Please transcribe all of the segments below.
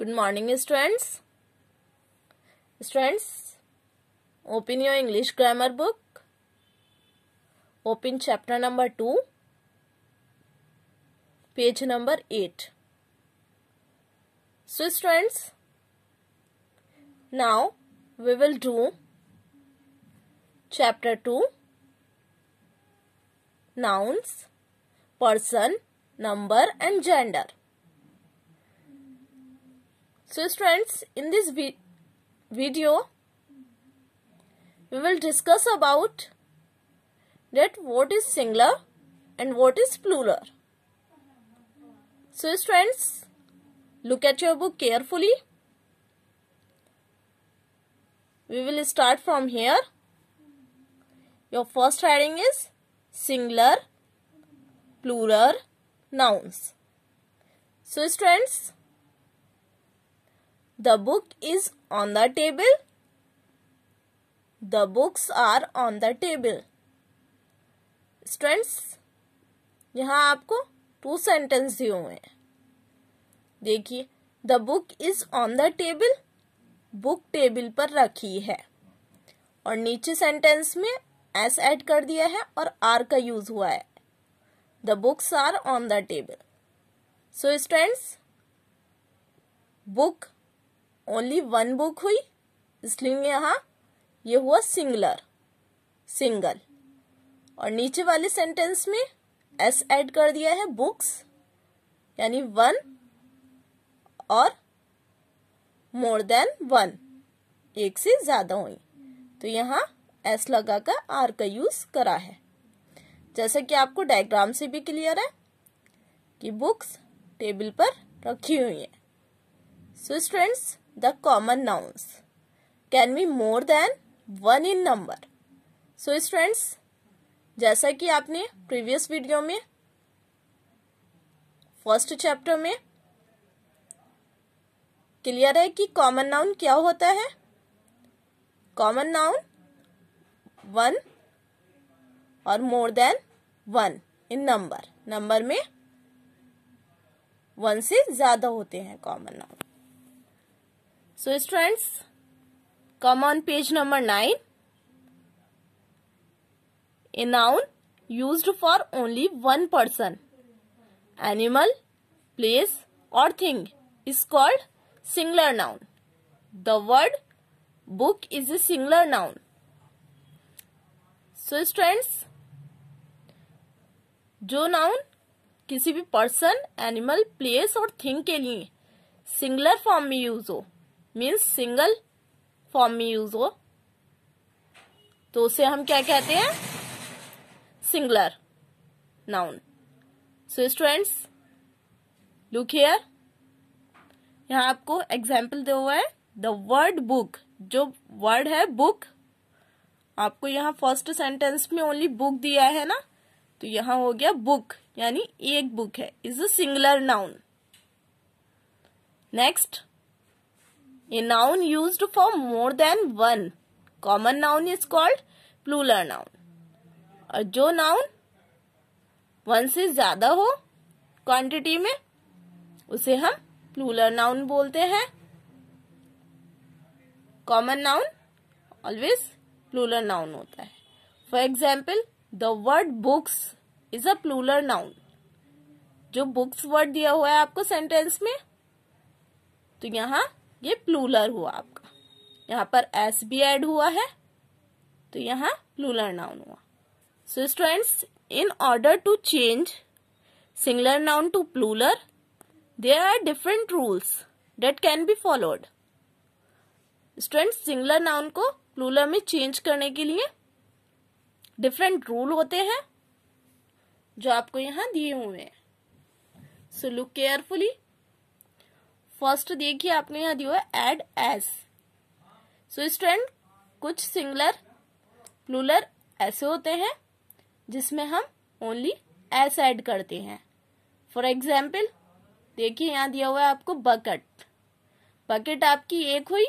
Good morning students. Students, open your English grammar book. Open chapter number 2, page number 8. So students, now we will do chapter 2, nouns, person, number and gender. So students, in this vi video, we will discuss about that what is singular and what is plural. So students, look at your book carefully. We will start from here. Your first heading is singular, plural, nouns. So students, The book is on the table. The books are on the table. Students यहां आपको two sentence दिए हुए हैं देखिए the book is on the table book table पर रखी है और नीचे सेंटेंस में एस एड कर दिया है और आर का यूज हुआ है the books are on the table so students book only one book हुई इसलिए यहाँ ये हुआ सिंगलर सिंगल और नीचे वाले सेंटेंस में एस ऐड कर दिया है बुक्स यानी वन और मोर देन वन एक से ज्यादा हुई तो यहाँ एस लगाकर आर का यूज करा है जैसा कि आपको डायग्राम से भी क्लियर है कि बुक्स टेबल पर रखी हुई है so students the common nouns can be more than one in number so students जैसा कि आपने प्रीवियस वीडियो में फर्स्ट चैप्टर में क्लियर है कि कॉमन नाउन क्या होता है कॉमन नाउन वन और more than one in number number में वन से ज्यादा होते हैं common noun so students come on page number nine a noun use for only one person animal place और thing is called singular noun the word book is a singular noun so students जो noun किसी भी person animal place और thing के लिए singular form में use हो means single form में यूज हो तो उसे हम क्या कहते हैं singular noun so students look here यहां आपको एग्जाम्पल दिया हुआ है द वर्ड बुक जो वर्ड है बुक आपको यहां फर्स्ट सेंटेंस में ओनली बुक दिया है ना तो यहां हो गया बुक यानी एक बुक है is a singular noun next A noun used for more than one common noun is called plural noun. और जो नाउन वन से ज्यादा हो क्वांटिटी में उसे हम प्लूलर नाउन बोलते हैं common noun always plural noun होता है for example the word books is a plural noun जो बुक्स वर्ड दिया हुआ है आपको सेंटेंस में तो यहां ये प्लूलर हुआ आपका यहाँ पर एस भी एड हुआ है तो यहाँ प्लूलर नाउन हुआ so students in order to change singular noun to plural there are different rules that can be followed students singular noun को प्लूलर में चेंज करने के लिए डिफरेंट रूल होते हैं जो आपको यहाँ दिए हुए हैं सो लुक केयरफुली फर्स्ट देखिए आपने यहाँ दिया है एड एस सो स्टूडेंट कुछ सिंगुलर प्लूलर ऐसे होते हैं जिसमें हम ओनली एस ऐड करते हैं फॉर एग्जाम्पल देखिए यहाँ दिया हुआ है आपको बकेट बकेट आपकी एक हुई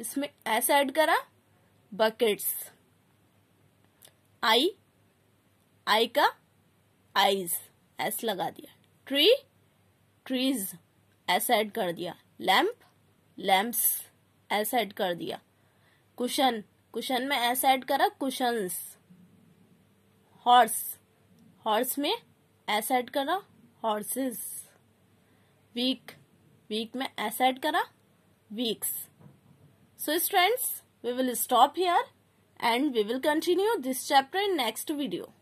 इसमें एस ऐड करा बकेट्स आई आई का आईज एस लगा दिया ट्री ट्रीज ऐसा एड कर दिया लैम्प लैम्प्स ऐसा एड कर दिया कुशन कुशन में ऐसा एड करा कुशंस हॉर्स हॉर्स में ऐसा ऐड करा हॉर्सेस वीक वीक में ऐसा एड करा weeks so students we will stop here and we will continue this chapter in next video